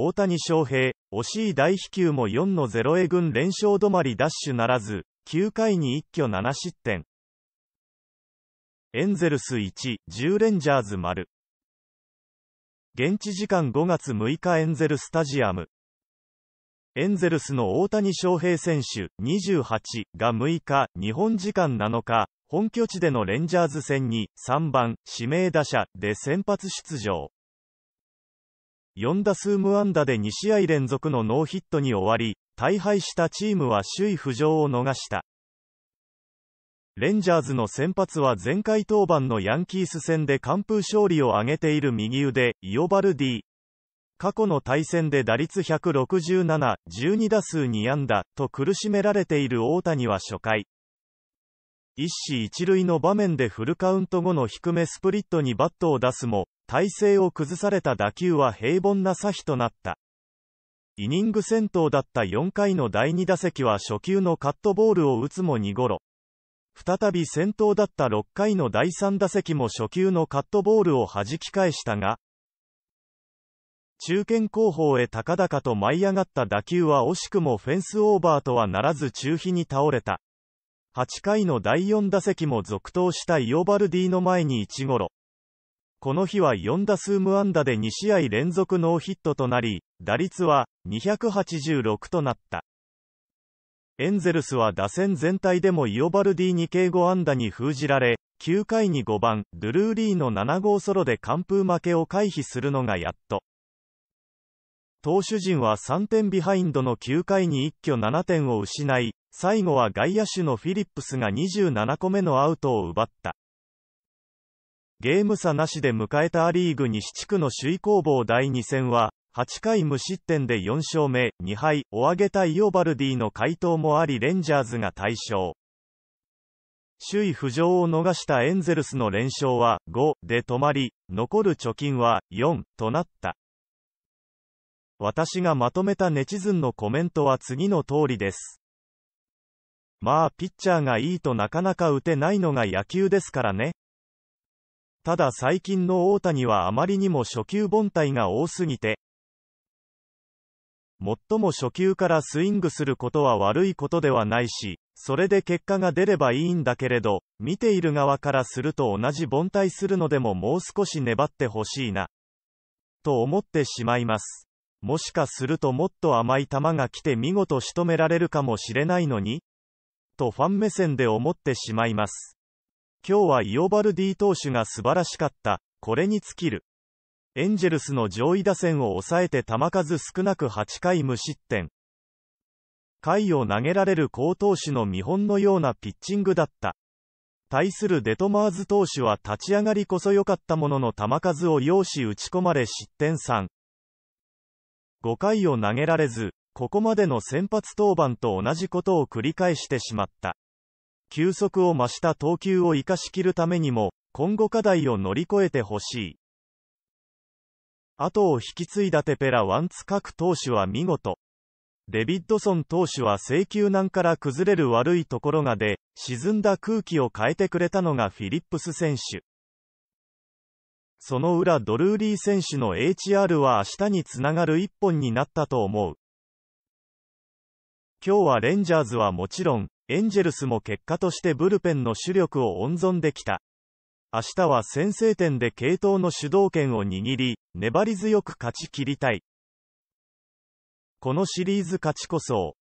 大谷翔平、惜しい大飛球も4の0 a 軍連勝止まりダッシュならず、9回に一挙7失点。エンゼルス1、10レンジャーズ丸。現地時間5月6日エンゼルスタジアム。エンゼルスの大谷翔平選手28が6日、日本時間7日、本拠地でのレンジャーズ戦に3番指名打者で先発出場。4打数無安打で2試合連続のノーヒットに終わり、大敗したチームは首位浮上を逃した。レンジャーズの先発は前回登板のヤンキース戦で完封勝利を挙げている右腕、イオバルディ。過去の対戦で打率167、12打数2安打と苦しめられている大谷は初回。一死一塁の場面でフルカウント後の低めスプリットにバットを出すも、体勢を崩された打球は平凡な差比となった。イニング戦闘だった4回の第2打席は初球のカットボールを打つも2ゴロ。再び先頭だった6回の第3打席も初球のカットボールを弾き返したが、中堅後方へ高々と舞い上がった打球は惜しくもフェンスオーバーとはならず中飛に倒れた。8回の第4打席も続投したイオバルディの前に1ゴロ。この日は4打数無安打で2試合連続ノーヒットとなり、打率は286となった。エンゼルスは打線全体でもイオバルディ2敬語安打に封じられ、9回に5番、ドゥルーリーの7号ソロで完封負けを回避するのがやっと。投手陣は3点ビハインドの9回に一挙7点を失い、最後は外野手のフィリップスが27個目のアウトを奪った。ゲーム差なしで迎えたア・リーグ西地区の首位攻防第2戦は、8回無失点で4勝目、2敗、を挙げたイオバルディの回答もありレンジャーズが大勝。首位浮上を逃したエンゼルスの連勝は5で止まり、残る貯金は4となった。私がまとめたネチズンのコメントは次の通りです。まあピッチャーがいいとなかなか打てないのが野球ですからね。ただ最近の大谷はあまりにも初球凡退が多すぎて、最も初球からスイングすることは悪いことではないし、それで結果が出ればいいんだけれど、見ている側からすると同じ凡退するのでももう少し粘ってほしいな、と思ってしまいます。もしかするともっと甘い球が来て見事仕留められるかもしれないのに、とファン目線で思ってしまいます。今日はイオバルディ投手が素晴らしかった。これに尽きる。エンジェルスの上位打線を抑えて球数少なく8回無失点。回を投げられる好投手の見本のようなピッチングだった。対するデトマーズ投手は立ち上がりこそ良かったものの球数を要し打ち込まれ失点3。5回を投げられず、ここまでの先発登板と同じことを繰り返してしまった。球速を増した投球を生かしきるためにも、今後課題を乗り越えてほしい。後を引き継いだテペラ・ワンツ各投手は見事。デビッドソン投手は制球難から崩れる悪いところがで、沈んだ空気を変えてくれたのがフィリップス選手。その裏ドルーリー選手の HR は明日につながる一本になったと思う。今日はレンジャーズはもちろん、エンジェルスも結果としてブルペンの主力を温存できた。明日は先制点で系統の主導権を握り、粘り強く勝ち切りたい。このシリーズ勝ちこそ、